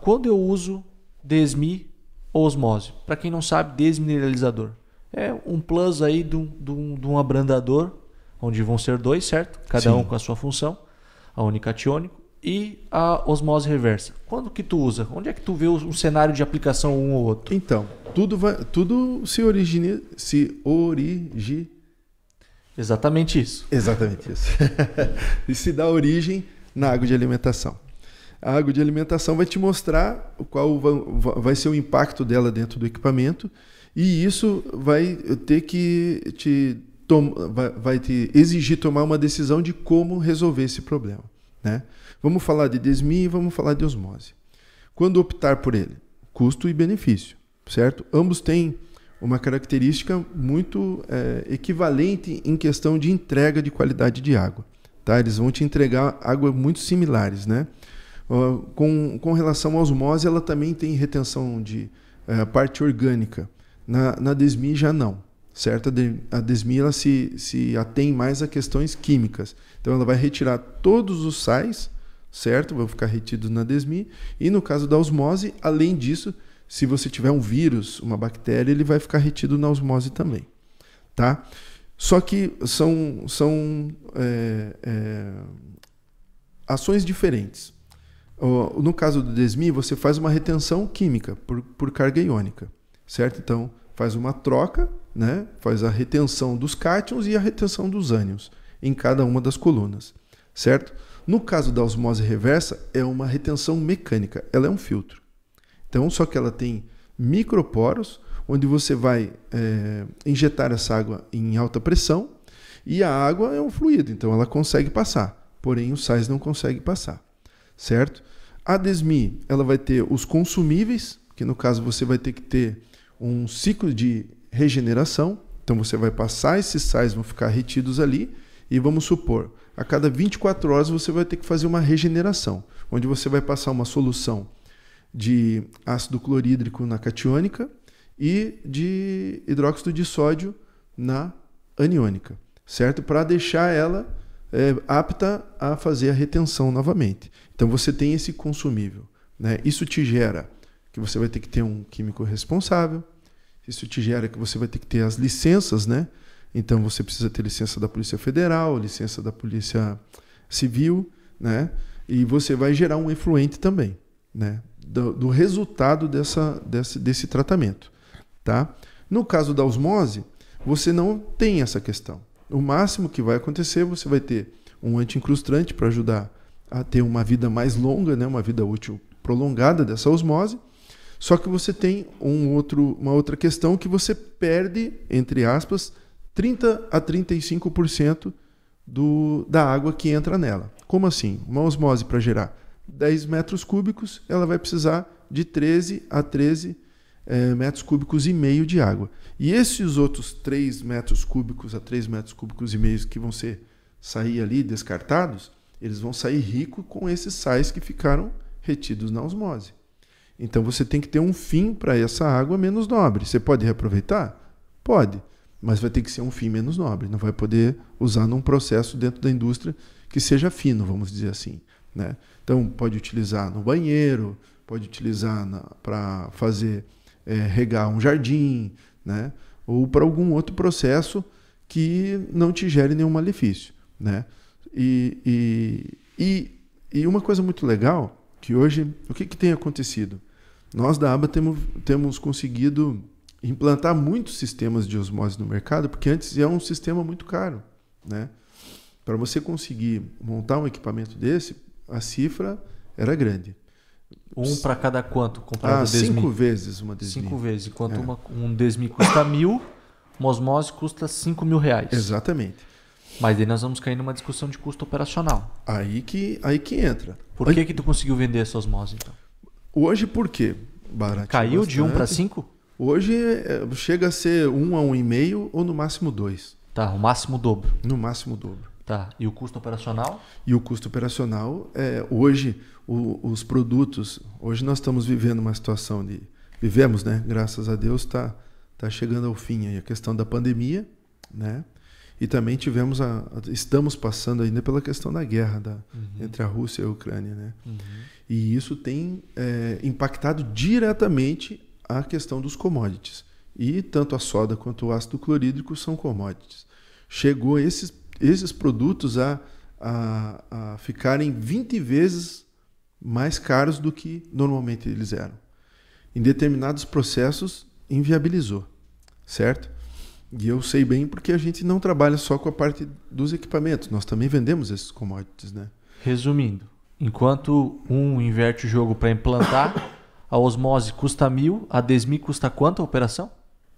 Quando eu uso desmi ou osmose? Para quem não sabe, desmineralizador. É um plus aí de um, de um, de um abrandador, onde vão ser dois, certo? Cada Sim. um com a sua função, a unicatiônico e a osmose reversa. Quando que tu usa? Onde é que tu vê um cenário de aplicação um ou outro? Então, tudo, vai, tudo se origina... Se origi... Exatamente isso. Exatamente isso. e se dá origem na água de alimentação a água de alimentação vai te mostrar qual vai ser o impacto dela dentro do equipamento e isso vai ter que te vai te exigir tomar uma decisão de como resolver esse problema, né? Vamos falar de desmi e vamos falar de osmose. Quando optar por ele, custo e benefício, certo? Ambos têm uma característica muito é, equivalente em questão de entrega de qualidade de água, tá? Eles vão te entregar água muito similares, né? Ah, com, com relação à osmose, ela também tem retenção de eh, parte orgânica. Na, na DESMI já não, certo? A, de, a DESMI ela se, se atém mais a questões químicas. Então ela vai retirar todos os sais, certo? Vão ficar retidos na DESMI. E no caso da osmose, além disso, se você tiver um vírus, uma bactéria, ele vai ficar retido na osmose também, tá? Só que são, são é, é, ações diferentes. No caso do desmi, você faz uma retenção química por, por carga iônica, certo? Então, faz uma troca, né? faz a retenção dos cátions e a retenção dos ânions em cada uma das colunas, certo? No caso da osmose reversa, é uma retenção mecânica, ela é um filtro. Então, só que ela tem microporos, onde você vai é, injetar essa água em alta pressão, e a água é um fluido, então ela consegue passar, porém os sais não conseguem passar certo? A DESMI, ela vai ter os consumíveis, que no caso você vai ter que ter um ciclo de regeneração, então você vai passar esses sais, vão ficar retidos ali, e vamos supor, a cada 24 horas você vai ter que fazer uma regeneração, onde você vai passar uma solução de ácido clorídrico na catiônica e de hidróxido de sódio na aniônica, certo? Para deixar ela é, apta a fazer a retenção novamente. Então você tem esse consumível. Né? Isso te gera que você vai ter que ter um químico responsável, isso te gera que você vai ter que ter as licenças, né? Então você precisa ter licença da Polícia Federal, licença da Polícia Civil, né? E você vai gerar um efluente também, né? Do, do resultado dessa, desse, desse tratamento, tá? No caso da osmose, você não tem essa questão o máximo que vai acontecer, você vai ter um antiincrustante para ajudar a ter uma vida mais longa, né, uma vida útil prolongada dessa osmose. Só que você tem um outro, uma outra questão que você perde, entre aspas, 30 a 35% do, da água que entra nela. Como assim? Uma osmose para gerar 10 metros cúbicos, ela vai precisar de 13 a 13 é, metros cúbicos e meio de água. E esses outros 3 metros cúbicos a 3 metros cúbicos e meio que vão ser sair ali descartados, eles vão sair ricos com esses sais que ficaram retidos na osmose. Então você tem que ter um fim para essa água menos nobre. Você pode reaproveitar? Pode, mas vai ter que ser um fim menos nobre. Não vai poder usar num processo dentro da indústria que seja fino, vamos dizer assim. Né? Então pode utilizar no banheiro, pode utilizar para fazer é, regar um jardim, né? ou para algum outro processo que não te gere nenhum malefício. Né? E, e, e, e uma coisa muito legal, que hoje, o que, que tem acontecido? Nós da aba temos, temos conseguido implantar muitos sistemas de osmose no mercado, porque antes é um sistema muito caro. Né? Para você conseguir montar um equipamento desse, a cifra era grande. Um para cada quanto? Comprado ah, Desmi. cinco vezes uma Desmi. Cinco vezes. Enquanto é. uma, um Desmi custa mil, uma osmose custa cinco mil reais. Exatamente. Mas aí nós vamos cair numa discussão de custo operacional. Aí que, aí que entra. Por aí... que, que tu conseguiu vender essa osmose, então? Hoje por quê? Barato Caiu bastante. de um para cinco? Hoje é, chega a ser um a um e meio ou no máximo dois. Tá, o máximo dobro. No máximo dobro. Tá. E o custo operacional? E o custo operacional é hoje o, os produtos. Hoje nós estamos vivendo uma situação de vivemos, né? Graças a Deus está tá chegando ao fim aí a questão da pandemia, né? E também tivemos a, estamos passando ainda pela questão da guerra da, uhum. entre a Rússia e a Ucrânia, né? Uhum. E isso tem é, impactado diretamente a questão dos commodities. E tanto a soda quanto o ácido clorídrico são commodities. Chegou esses esses produtos a, a, a ficarem 20 vezes mais caros do que normalmente eles eram. Em determinados processos, inviabilizou, certo? E eu sei bem porque a gente não trabalha só com a parte dos equipamentos, nós também vendemos esses commodities, né? Resumindo, enquanto um inverte o jogo para implantar, a osmose custa mil, a desmi custa quanto a operação?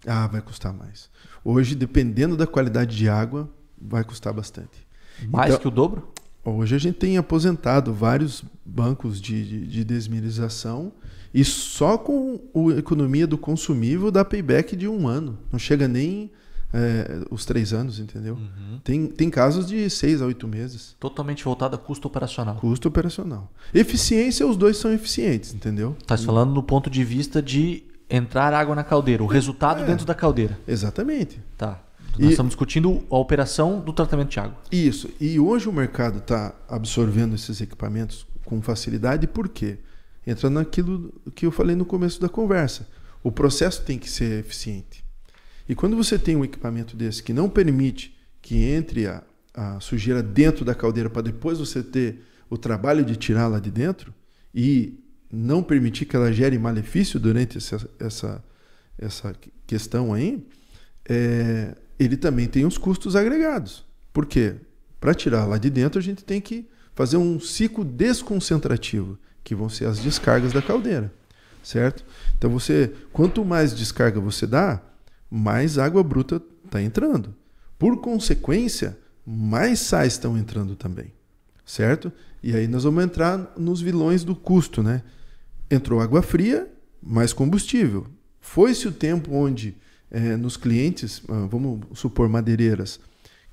Ah, vai custar mais. Hoje, dependendo da qualidade de água, vai custar bastante. Mais então, que o dobro? Hoje a gente tem aposentado vários bancos de, de, de desmilização e só com a economia do consumível dá payback de um ano. Não chega nem é, os três anos, entendeu? Uhum. Tem, tem casos de seis a oito meses. Totalmente voltado a custo operacional. Custo operacional. Eficiência, os dois são eficientes, entendeu? Está falando no ponto de vista de entrar água na caldeira, o resultado é, dentro da caldeira. Exatamente. Tá. Nós estamos discutindo a operação do tratamento de água. Isso. E hoje o mercado está absorvendo esses equipamentos com facilidade, por quê? Entrando naquilo que eu falei no começo da conversa. O processo tem que ser eficiente. E quando você tem um equipamento desse que não permite que entre a, a sujeira dentro da caldeira para depois você ter o trabalho de tirá-la de dentro e não permitir que ela gere malefício durante essa, essa, essa questão aí, é, ele também tem os custos agregados. Por quê? Para tirar lá de dentro, a gente tem que fazer um ciclo desconcentrativo, que vão ser as descargas da caldeira, certo? Então você, quanto mais descarga você dá, mais água bruta está entrando. Por consequência, mais sais estão entrando também, certo? E aí nós vamos entrar nos vilões do custo, né? Entrou água fria, mais combustível. Foi-se o tempo onde é, nos clientes, ah, vamos supor madeireiras,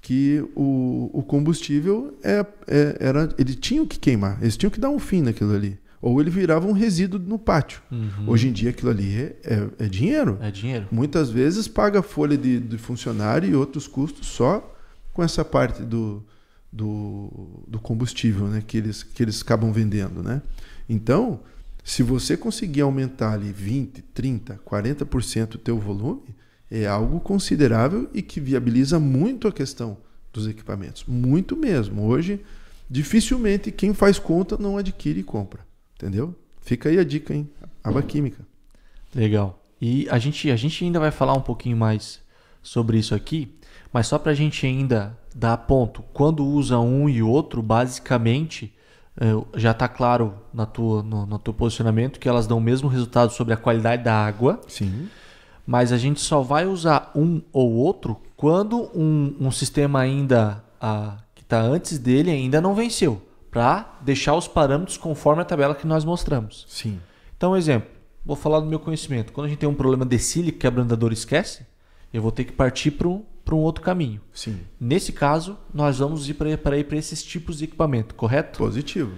que o, o combustível é, é, era, ele tinha que queimar, eles tinham que dar um fim naquilo ali. Ou ele virava um resíduo no pátio. Uhum. Hoje em dia aquilo ali é, é, é, dinheiro. É dinheiro. Muitas vezes paga folha de, de funcionário e outros custos só com essa parte do, do, do, combustível né, que, eles, que eles acabam vendendo. Né? Então, se você conseguir aumentar ali 20, 30, 40% o teu volume, é algo considerável e que viabiliza muito a questão dos equipamentos. Muito mesmo. Hoje, dificilmente quem faz conta não adquire e compra. Entendeu? Fica aí a dica, hein? Aba química. Legal. E a gente, a gente ainda vai falar um pouquinho mais sobre isso aqui, mas só para a gente ainda dar ponto. Quando usa um e outro, basicamente, é, já está claro na tua, no, no teu posicionamento que elas dão o mesmo resultado sobre a qualidade da água. Sim mas a gente só vai usar um ou outro quando um, um sistema ainda a, que está antes dele ainda não venceu, para deixar os parâmetros conforme a tabela que nós mostramos. Sim. Então, exemplo, vou falar do meu conhecimento. Quando a gente tem um problema de sílica que a brandadora esquece, eu vou ter que partir para um, para um outro caminho. Sim. Nesse caso, nós vamos ir para, para, ir para esses tipos de equipamento, correto? Positivo.